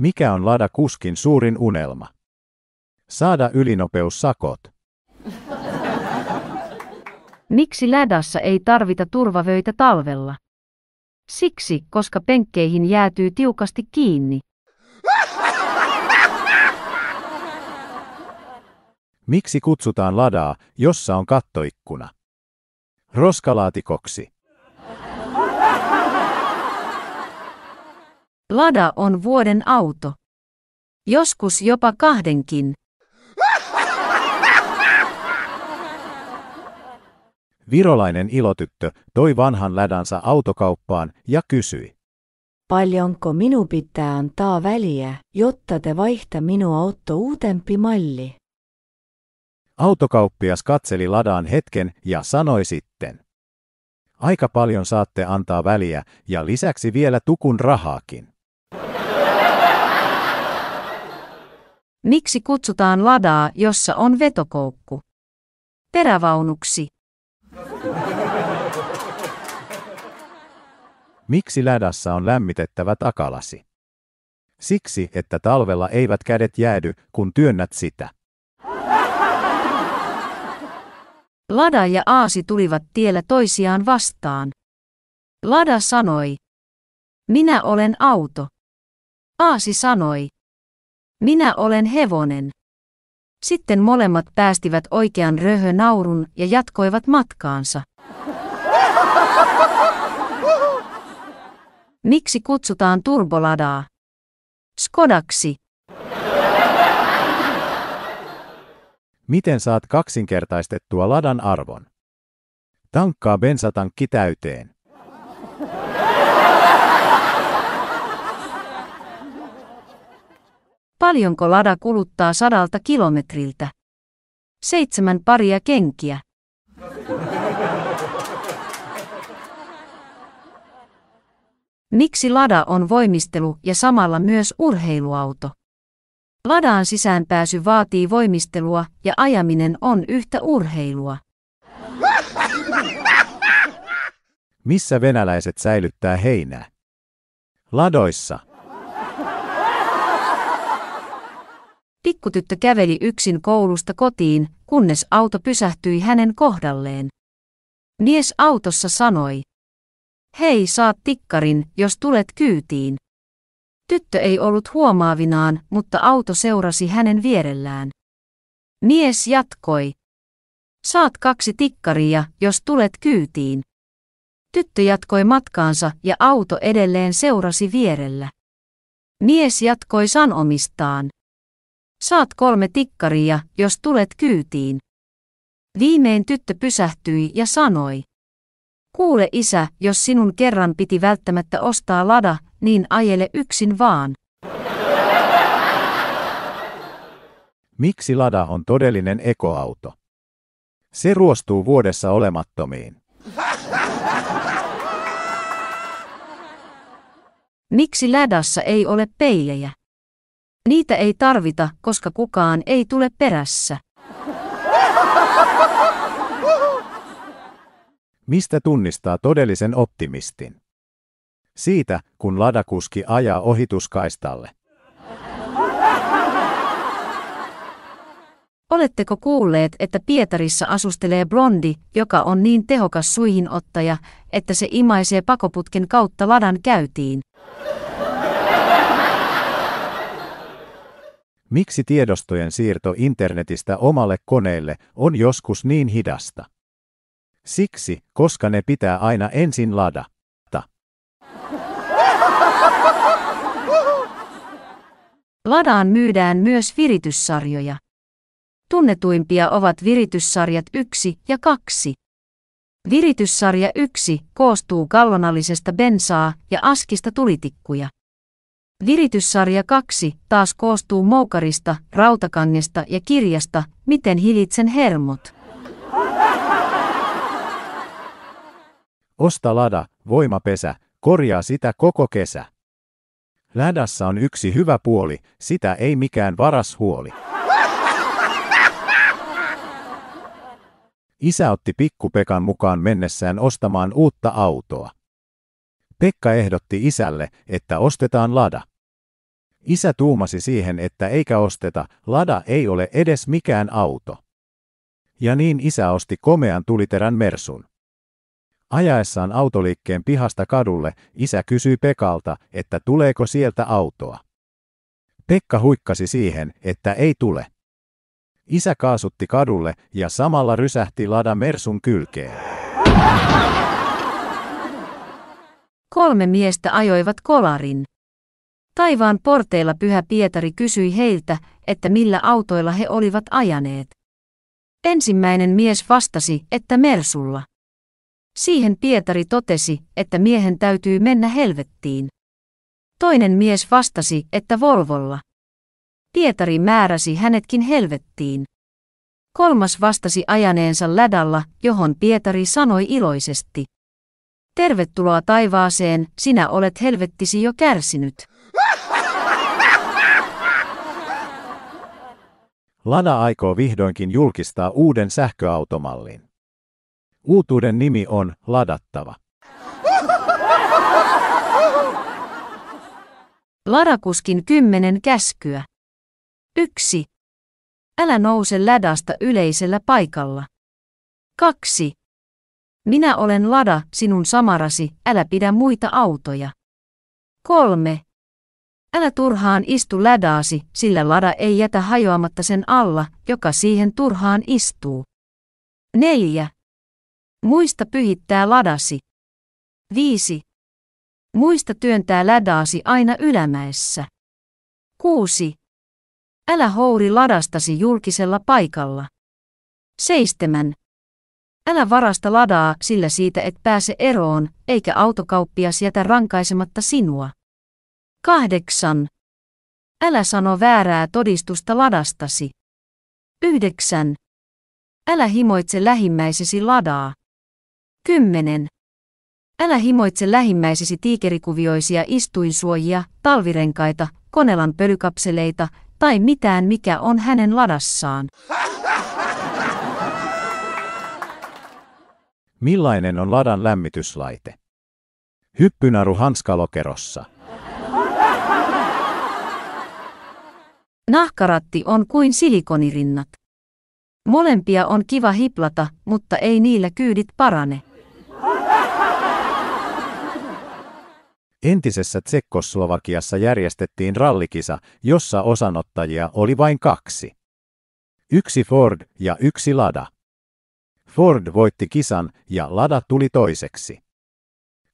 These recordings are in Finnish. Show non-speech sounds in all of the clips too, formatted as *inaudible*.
Mikä on Lada Kuskin suurin unelma? Saada ylinopeussakot. Miksi Ladassa ei tarvita turvavöitä talvella? Siksi, koska penkkeihin jäätyy tiukasti kiinni. Miksi kutsutaan ladaa, jossa on kattoikkuna? Roskalaatikoksi. Lada on vuoden auto. Joskus jopa kahdenkin. Virolainen ilotyttö toi vanhan lädansa autokauppaan ja kysyi. Paljonko minun pitää antaa väliä, jotta te vaihta minua auto uutempi malli? Autokauppias katseli ladaan hetken ja sanoi sitten. Aika paljon saatte antaa väliä ja lisäksi vielä tukun rahaakin. Miksi kutsutaan ladaa, jossa on vetokoukku? Perävaunuksi. Miksi ladassa on lämmitettävä takalasi? Siksi, että talvella eivät kädet jäädy, kun työnnät sitä. Lada ja Aasi tulivat tiellä toisiaan vastaan. Lada sanoi, minä olen auto. Aasi sanoi, minä olen hevonen. Sitten molemmat päästivät oikean röhönaurun ja jatkoivat matkaansa. Miksi kutsutaan turboladaa? Skodaksi. Miten saat kaksinkertaistettua ladan arvon? Tankkaa bensatankki täyteen. Paljonko lada kuluttaa sadalta kilometriltä? Seitsemän paria kenkiä. Miksi Lada on voimistelu ja samalla myös urheiluauto? Ladaan sisäänpääsy vaatii voimistelua ja ajaminen on yhtä urheilua. Missä venäläiset säilyttää heinää? Ladoissa. Pikkutyttö käveli yksin koulusta kotiin, kunnes auto pysähtyi hänen kohdalleen. Mies autossa sanoi. Hei, saat tikkarin, jos tulet kyytiin. Tyttö ei ollut huomaavinaan, mutta auto seurasi hänen vierellään. Mies jatkoi. Saat kaksi tikkaria, jos tulet kyytiin. Tyttö jatkoi matkaansa ja auto edelleen seurasi vierellä. Mies jatkoi sanomistaan. Saat kolme tikkaria, jos tulet kyytiin. Viimein tyttö pysähtyi ja sanoi. Kuule isä, jos sinun kerran piti välttämättä ostaa lada, niin ajele yksin vaan. Miksi Lada on todellinen ekoauto? Se ruostuu vuodessa olemattomiin. Miksi Ladassa ei ole peilejä? Niitä ei tarvita, koska kukaan ei tule perässä. Mistä tunnistaa todellisen optimistin? Siitä, kun ladakuski ajaa ohituskaistalle. Oletteko kuulleet, että Pietarissa asustelee blondi, joka on niin tehokas suihinottaja, että se imaisee pakoputken kautta ladan käytiin? Miksi tiedostojen siirto internetistä omalle koneelle on joskus niin hidasta? Siksi, koska ne pitää aina ensin ladata. Ladaan myydään myös virityssarjoja. Tunnetuimpia ovat virityssarjat 1 ja 2. Virityssarja 1 koostuu kallonallisesta bensaa ja askista tulitikkuja. Virityssarja 2 taas koostuu moukarista, rautakangesta ja kirjasta Miten hilitsen hermot. Osta lada, voimapesä, korjaa sitä koko kesä. Ladassa on yksi hyvä puoli, sitä ei mikään varas huoli. Isä otti pikkupekan mukaan mennessään ostamaan uutta autoa. Pekka ehdotti isälle, että ostetaan lada. Isä tuumasi siihen, että eikä osteta, lada ei ole edes mikään auto. Ja niin isä osti komean tuliterän mersun. Ajaessaan autoliikkeen pihasta kadulle, isä kysyi Pekalta, että tuleeko sieltä autoa. Pekka huikkasi siihen, että ei tule. Isä kaasutti kadulle ja samalla rysähti lada Mersun kylkeen. Kolme miestä ajoivat kolarin. Taivaan porteilla pyhä Pietari kysyi heiltä, että millä autoilla he olivat ajaneet. Ensimmäinen mies vastasi, että Mersulla. Siihen Pietari totesi, että miehen täytyy mennä helvettiin. Toinen mies vastasi, että Volvolla. Pietari määräsi hänetkin helvettiin. Kolmas vastasi ajaneensa ladalla, johon Pietari sanoi iloisesti. Tervetuloa taivaaseen, sinä olet helvettisi jo kärsinyt. Lada aikoo vihdoinkin julkistaa uuden sähköautomallin. Uutuuden nimi on Ladattava. Ladakuskin kymmenen käskyä. 1. Älä nouse ladasta yleisellä paikalla. 2. Minä olen Lada, sinun samarasi, älä pidä muita autoja. 3. Älä turhaan istu ladaasi, sillä lada ei jätä hajoamatta sen alla, joka siihen turhaan istuu. 4. Muista pyhittää ladasi. 5. Muista työntää ladaasi aina ylämäessä. 6. Älä houri ladastasi julkisella paikalla. 7. Älä varasta ladaa, sillä siitä et pääse eroon, eikä autokauppias jätä rankaisematta sinua. 8. Älä sano väärää todistusta ladastasi. 9. Älä himoitse lähimmäisesi ladaa. 10. Älä himoitse lähimmäisesi tiikerikuvioisia istuinsuojia, talvirenkaita, konelan pölykapseleita tai mitään mikä on hänen ladassaan. *laughs* Millainen on ladan lämmityslaite? Hyppynaru hanskalokerossa. *laughs* Nahkaratti on kuin silikonirinnat. Molempia on kiva hiplata, mutta ei niillä kyydit parane. Entisessä Tsekkoslovakiassa järjestettiin rallikisa, jossa osanottajia oli vain kaksi. Yksi Ford ja yksi Lada. Ford voitti kisan ja Lada tuli toiseksi.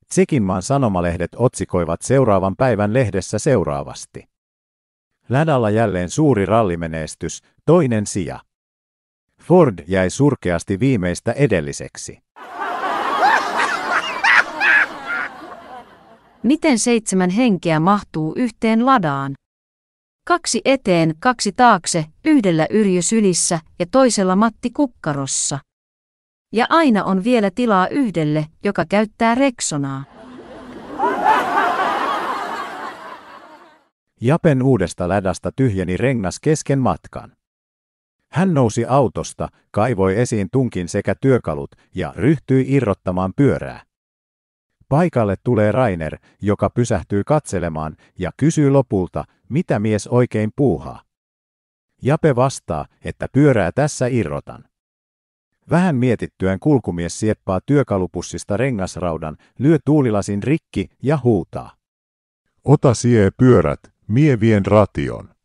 Tsekinmaan sanomalehdet otsikoivat seuraavan päivän lehdessä seuraavasti. Ladalla jälleen suuri rallimenestys, toinen sija. Ford jäi surkeasti viimeistä edelliseksi. Miten seitsemän henkeä mahtuu yhteen ladaan? Kaksi eteen, kaksi taakse, yhdellä yrjysylissä ja toisella Matti Kukkarossa. Ja aina on vielä tilaa yhdelle, joka käyttää reksonaa. Japen uudesta lädasta tyhjeni rengas kesken matkan. Hän nousi autosta, kaivoi esiin tunkin sekä työkalut ja ryhtyi irrottamaan pyörää. Paikalle tulee Rainer, joka pysähtyy katselemaan ja kysyy lopulta, mitä mies oikein puuhaa. Jape vastaa, että pyörää tässä irrotan. Vähän mietittyään kulkumies sieppaa työkalupussista rengasraudan, lyö tuulilasin rikki ja huutaa. Ota sie pyörät, vien ration.